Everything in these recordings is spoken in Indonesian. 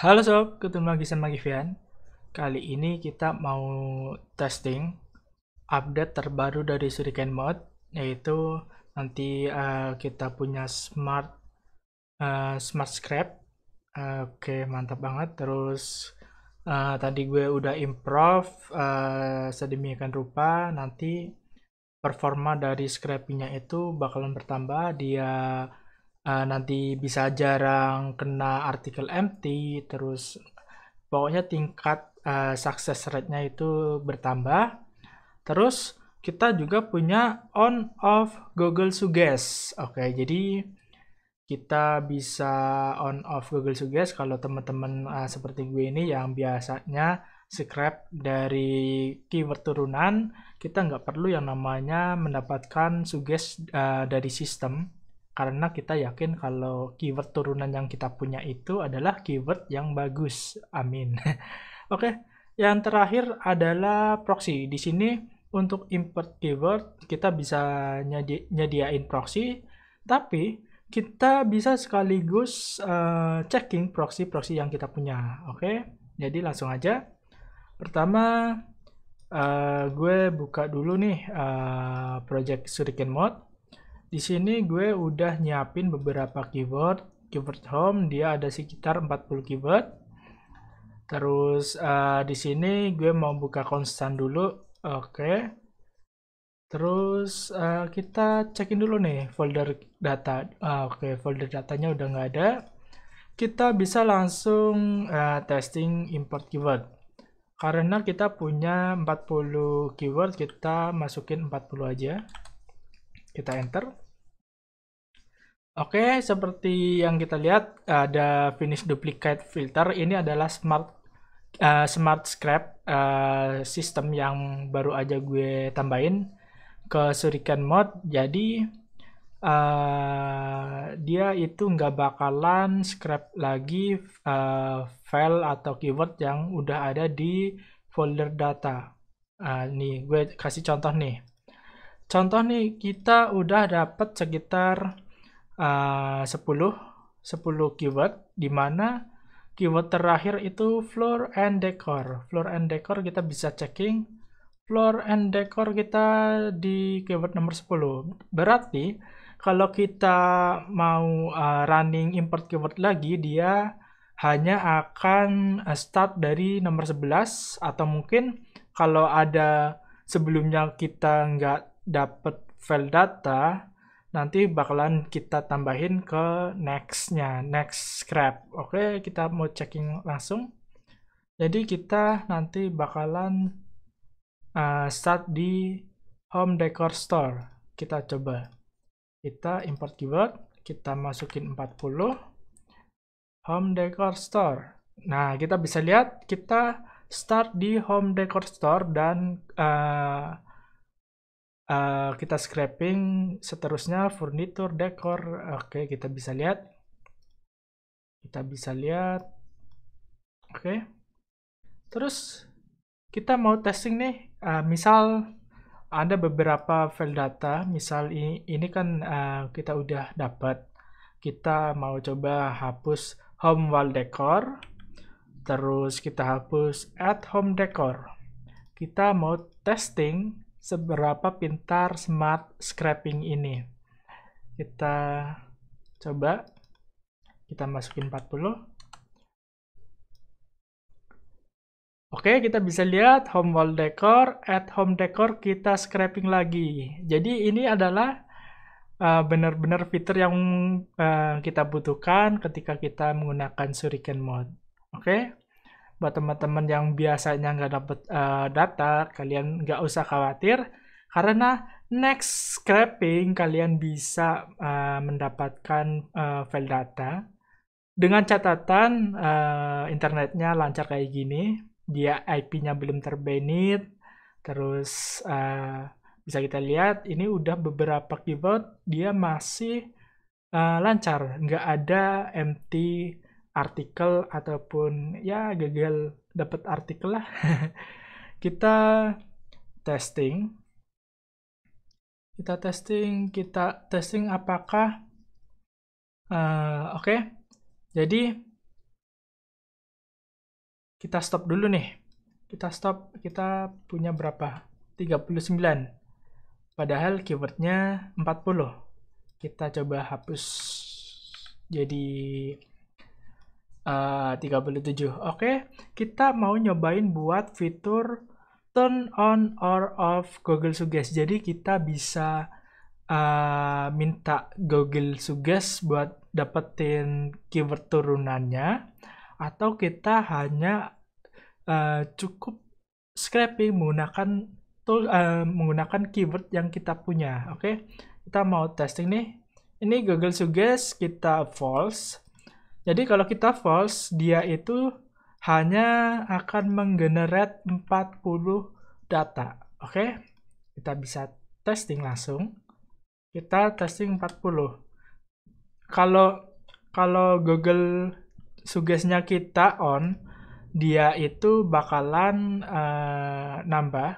Halo sob, ketemu lagi sama Givian. Kali ini kita mau testing update terbaru dari Shuriken Mod, yaitu nanti uh, kita punya smart uh, smart scrap. Uh, Oke, okay, mantap banget. Terus uh, tadi gue udah improve uh, sedemikian rupa, nanti performa dari scrapinya itu bakalan bertambah. Dia uh, nanti bisa jarang kena artikel empty terus pokoknya tingkat uh, success rate-nya itu bertambah terus kita juga punya on off Google Suggest oke okay, jadi kita bisa on off Google Suggest kalau teman-teman uh, seperti gue ini yang biasanya scrap dari keyword turunan kita nggak perlu yang namanya mendapatkan suggest uh, dari sistem karena kita yakin kalau keyword turunan yang kita punya itu adalah keyword yang bagus. Amin. Oke, okay. yang terakhir adalah proxy. Di sini untuk import keyword kita bisa nyedi nyediain proxy, tapi kita bisa sekaligus uh, checking proxy-proxy yang kita punya. Oke, okay? jadi langsung aja. Pertama, uh, gue buka dulu nih uh, project Shuriken Mode di sini gue udah nyiapin beberapa keyword. Keyword home dia ada sekitar 40 keyword. Terus uh, di sini gue mau buka konstan dulu. Oke. Okay. Terus uh, kita cekin dulu nih folder data. uh, Oke, okay. folder datanya udah nggak ada. Kita bisa langsung uh, testing import keyword. Karena kita punya 40 keyword, kita masukin 40 aja kita enter Oke, seperti yang kita lihat ada finish duplicate filter. Ini adalah smart uh, smart scrap uh, sistem yang baru aja gue tambahin ke surikan mod. Jadi uh, dia itu nggak bakalan scrap lagi uh, file atau keyword yang udah ada di folder data. Uh, nih, gue kasih contoh nih. Contoh nih, kita udah dapat sekitar 10 eh, 10 keyword di mana keyword terakhir itu floor and decor. Floor and decor kita bisa checking floor and decor kita di keyword nomor 10. Berarti kalau kita mau uh, running import keyword lagi dia hanya akan eh, start dari nomor 11 atau mungkin kalau ada sebelumnya kita nggak dapat file data nanti bakalan kita tambahin ke nextnya next scrap oke kita mau checking langsung jadi kita nanti bakalan uh, start di home decor store kita coba kita import keyword kita masukin 40 home decor store nah kita bisa lihat kita start di home decor store dan uh, uh, kita scraping seterusnya furnitur dekor oke okay, kita bisa lihat kita bisa lihat oke okay. terus kita mau testing nih uh, misal ada beberapa file data misal ini, ini kan uh, kita udah dapat kita mau coba hapus home wall decor terus kita hapus add home decor kita mau testing seberapa pintar smart scraping ini. Kita coba kita masukin 40. Oke, kita bisa lihat home wall decor, at home decor kita scraping lagi. Jadi ini adalah eh, benar-benar uh, fitur yang uh, kita butuhkan ketika kita menggunakan shuriken mode. Oke buat teman-teman yang biasanya nggak dapat uh, eh, data, kalian nggak usah khawatir karena next scraping kalian bisa uh, mendapatkan uh, file data dengan catatan uh, internetnya lancar kayak gini, dia IP-nya belum terbanned, terus uh, bisa kita lihat ini udah beberapa keyboard dia masih uh, lancar, nggak ada empty artikel ataupun ya gagal dapat artikel lah kita testing kita testing kita testing apakah uh, oke okay. jadi kita stop dulu nih kita stop kita punya berapa 39 padahal keywordnya 40 kita coba hapus jadi 37. Eh, Oke, okay. kita mau nyobain buat fitur turn on or off Google Suggest. Jadi kita bisa uh, minta Google Suggest buat dapetin keyword turunannya atau kita hanya uh, cukup scraping menggunakan tool uh, menggunakan keyword yang kita punya. Oke. Okay? Kita mau testing nih. Ini Google Suggest kita false jadi kalau kita false, dia itu hanya akan menggenerate 40 data. Oke, okay? kita bisa testing langsung. Kita testing 40. Kalau kalau Google sugestnya kita on, dia itu bakalan uh, nambah.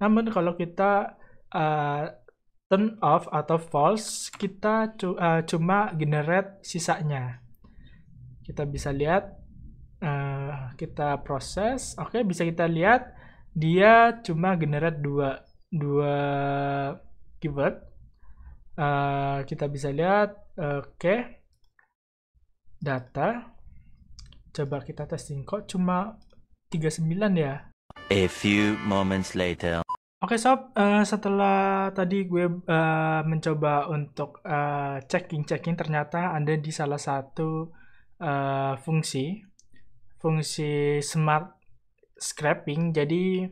Namun kalau kita uh, turn off atau false, kita cu uh, cuma generate sisanya kita bisa lihat uh, kita proses oke okay, bisa kita lihat dia cuma generate dua dua keyword uh, kita bisa lihat oke okay. data coba kita testing kok cuma 39 ya a few moments later Oke okay, sob, uh, setelah tadi gue uh, mencoba untuk checking checking-checking ternyata ada di salah satu uh, fungsi fungsi smart scraping jadi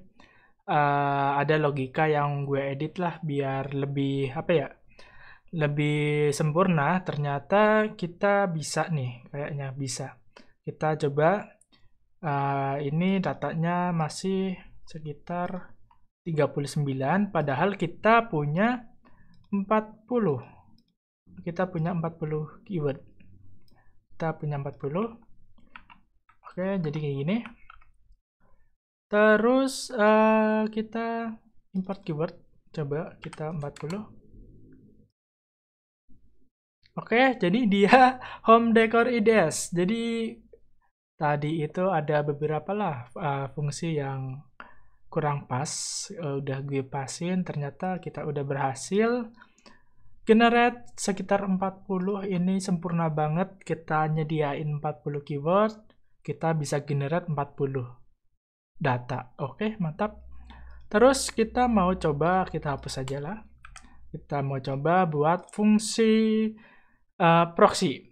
uh, ada logika yang gue edit lah biar lebih apa ya lebih sempurna ternyata kita bisa nih kayaknya bisa kita coba uh, ini datanya masih sekitar 39 padahal kita punya 40 kita punya 40 keyword kita punya 40 oke jadi kayak gini terus uh, kita import keyword coba kita 40 Oke, jadi dia home decor ideas, Jadi tadi itu ada beberapa lah uh, fungsi yang kurang pas, eh, udah gue pasin, ternyata kita udah berhasil Generate sekitar 40 ini sempurna banget. Kita nyediain 40 keyword, kita bisa generate 40 data. Oke, mantap. Terus kita mau coba, kita hapus saja lah. Kita mau coba buat fungsi uh, proxy.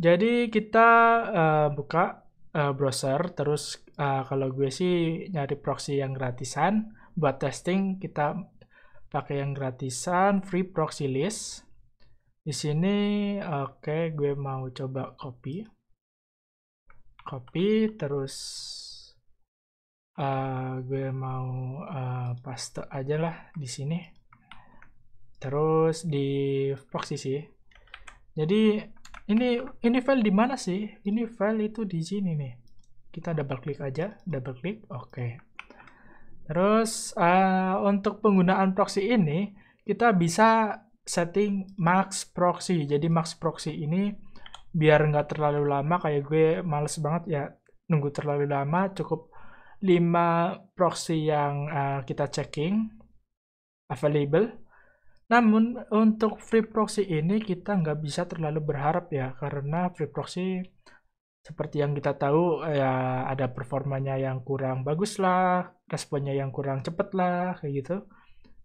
Jadi kita uh, buka uh, browser, terus uh, kalau gue sih nyari proxy yang gratisan. Buat testing kita pakai yang gratisan free proxy list di sini oke okay, gue mau coba copy copy terus uh, gue mau uh, paste aja lah di sini terus di proxy sih jadi ini ini file di mana sih ini file itu di sini nih kita double klik aja double klik oke okay. Terus uh, untuk penggunaan proxy ini kita bisa setting max proxy. Jadi max proxy ini biar nggak terlalu lama kayak gue males banget ya nunggu terlalu lama cukup 5 proxy yang uh, kita checking available. Namun untuk free proxy ini kita nggak bisa terlalu berharap ya karena free proxy seperti yang kita tahu eh, ya ada performanya yang kurang bagus lah, responnya yang kurang cepet lah kayak gitu.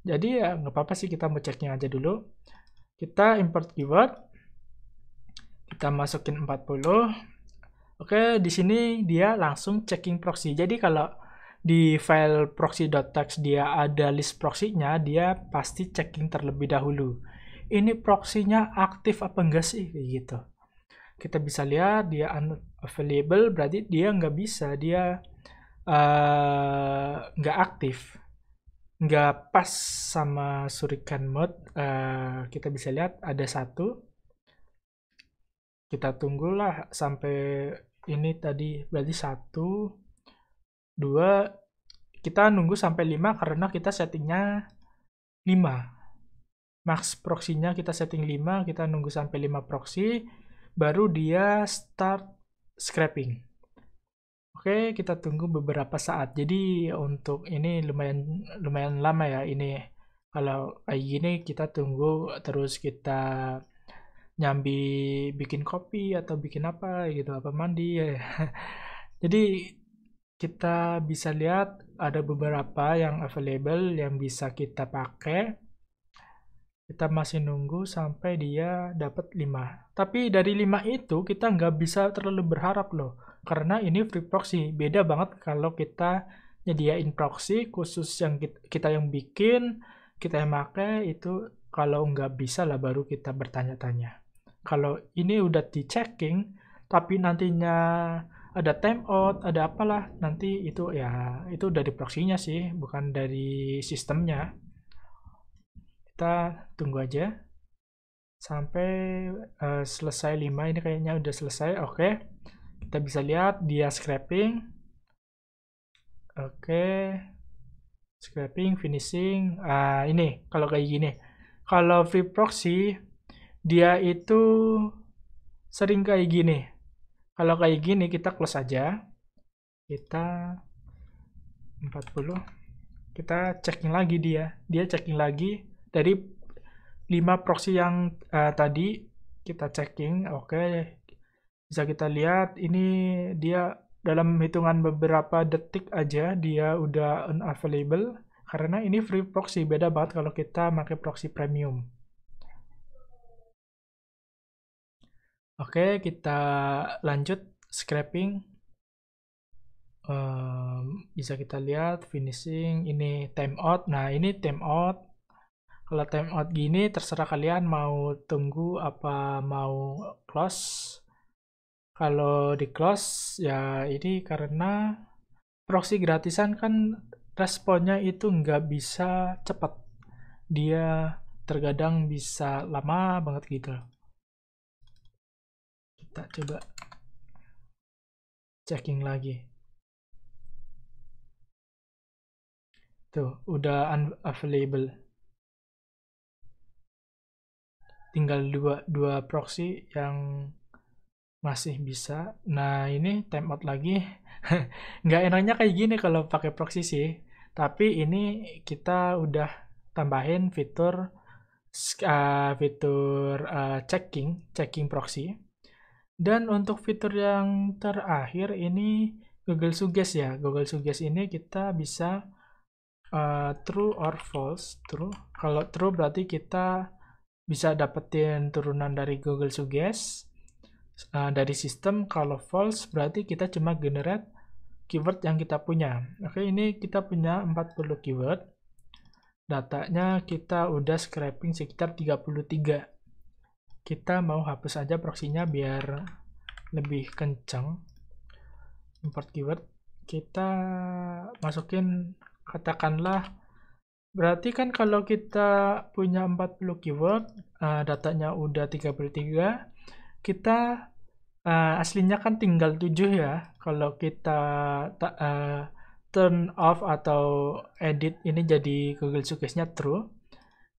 Jadi ya nggak apa-apa sih kita mau ceknya aja dulu. Kita import keyword, kita masukin 40. Oke, di sini dia langsung checking proxy. Jadi kalau di file proxy.txt dia ada list proxy-nya, dia pasti checking terlebih dahulu. Ini proxy-nya aktif apa enggak sih kayak gitu kita bisa lihat dia unavailable berarti dia nggak bisa dia eh, nggak aktif nggak pas sama surikan mode uh, kita bisa lihat ada satu kita tunggulah sampai ini tadi berarti satu dua kita nunggu sampai lima karena kita settingnya lima max proxy-nya kita setting 5 kita nunggu sampai 5 proxy baru dia start scraping. Oke, kita tunggu beberapa saat. Jadi untuk ini lumayan lumayan lama ya ini. Kalau kayak gini kita tunggu terus kita nyambi bikin kopi atau bikin apa gitu apa mandi ya. Jadi kita bisa lihat ada beberapa yang available yang bisa kita pakai kita masih nunggu sampai dia dapat 5 tapi dari 5 itu kita nggak bisa terlalu berharap loh karena ini free proxy beda banget kalau kita nyediain proxy khusus yang kita, yang bikin kita yang pakai itu kalau nggak bisa lah baru kita bertanya-tanya kalau ini udah di checking tapi nantinya ada timeout ada apalah nanti itu ya itu dari proxy-nya sih bukan dari sistemnya kita tunggu aja sampai uh, selesai 5 ini kayaknya udah selesai oke okay. kita bisa lihat dia scraping oke okay. scraping finishing uh, ini kalau kayak gini kalau free proxy dia itu sering kayak gini kalau kayak gini kita close aja kita 40 kita checking lagi dia dia checking lagi dari lima proxy yang uh, tadi kita checking, oke. Okay. Bisa kita lihat ini dia dalam hitungan beberapa detik aja dia udah unavailable karena ini free proxy beda banget kalau kita pakai proxy premium. Oke, okay, kita lanjut scraping. Um, bisa kita lihat finishing ini timeout. Nah, ini timeout. Kalau time out gini terserah kalian mau tunggu apa mau close. Kalau di close ya ini karena proxy gratisan kan responnya itu nggak bisa cepat. Dia terkadang bisa lama banget gitu. Kita coba checking lagi. Tuh, udah unavailable tinggal dua dua proxy yang masih bisa. Nah ini timeout lagi. Nggak enaknya kayak gini kalau pakai proxy sih. Tapi ini kita udah tambahin fitur uh, fitur uh, checking checking proxy. Dan untuk fitur yang terakhir ini Google Suggest ya. Google Suggest ini kita bisa uh, true or false true. Kalau true berarti kita bisa dapetin turunan dari Google Suggest uh, eh, dari sistem kalau false berarti kita cuma generate keyword yang kita punya oke ini kita punya 40 keyword datanya kita udah scraping sekitar 33 kita mau hapus aja proxynya biar lebih kencang import keyword kita masukin katakanlah Berarti kan kalau kita punya 40 keyword, uh, datanya udah 33, kita uh, aslinya kan tinggal 7 ya. Kalau kita ta, uh, turn off atau edit ini jadi Google suggest nya true,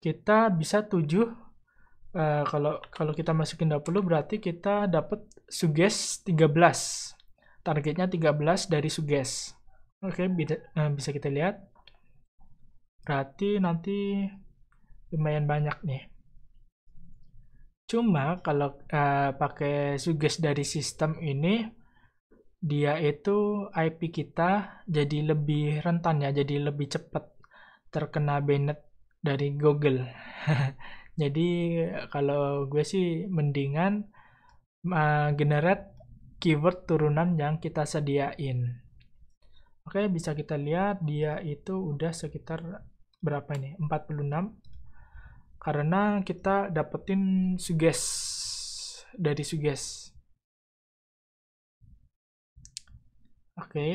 kita bisa 7. Uh, kalau kalau kita masukin 20 berarti kita dapat suggest 13. Targetnya 13 dari suggest. Oke, okay, bisa kita lihat Berarti nanti lumayan banyak nih. Cuma kalau uh, pakai suggest dari sistem ini, dia itu IP kita jadi lebih rentan ya, jadi lebih cepat terkena banned dari Google. jadi kalau gue sih mendingan uh, generate keyword turunan yang kita sediain. Oke, bisa kita lihat dia itu udah sekitar berapa ini 46 karena kita dapetin suges dari suges oke okay.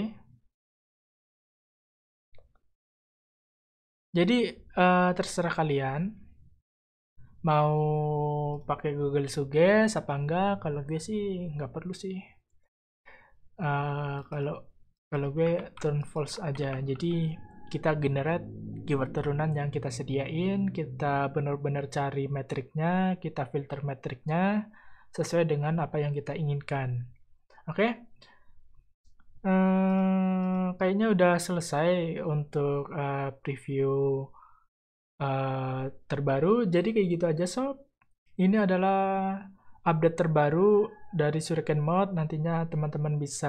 jadi uh, terserah kalian mau pakai Google Suggest apa enggak kalau gue sih nggak perlu sih uh, kalau kalau gue turn false aja jadi kita generate keyword turunan yang kita sediain, kita benar-benar cari metriknya, kita filter metriknya sesuai dengan apa yang kita inginkan. Oke, okay? Eh, hmm, kayaknya udah selesai untuk uh, preview uh, terbaru. Jadi kayak gitu aja sob. Ini adalah update terbaru dari Shuriken Mode. Nantinya teman-teman bisa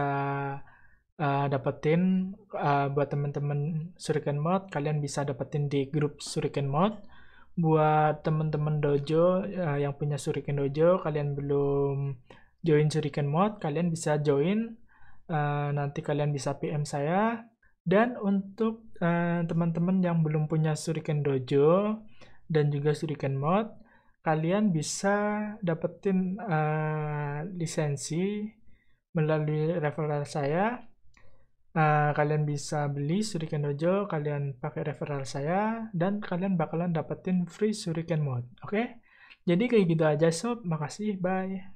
uh, dapetin uh, buat temen-temen Suriken Mod kalian bisa dapetin di grup Suriken Mod buat temen-temen dojo uh, yang punya Suriken Dojo kalian belum join Suriken Mod kalian bisa join uh, nanti kalian bisa PM saya dan untuk teman-teman uh, yang belum punya Suriken Dojo dan juga Suriken Mod kalian bisa dapetin uh, lisensi melalui referral saya Nah, kalian bisa beli Shuriken Dojo, kalian pakai referral saya, dan kalian bakalan dapetin free Shuriken Mode. Oke, okay? jadi kayak gitu aja sob. Makasih, bye.